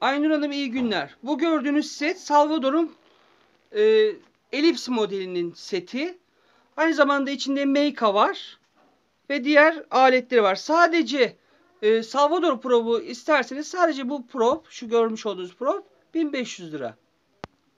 Aynur Hanım iyi günler. Bu gördüğünüz set Salvador'un e, elips modelinin seti. Aynı zamanda içinde Meika var ve diğer aletleri var. Sadece e, Salvador probu isterseniz sadece bu prop, şu görmüş olduğunuz prop 1500 lira.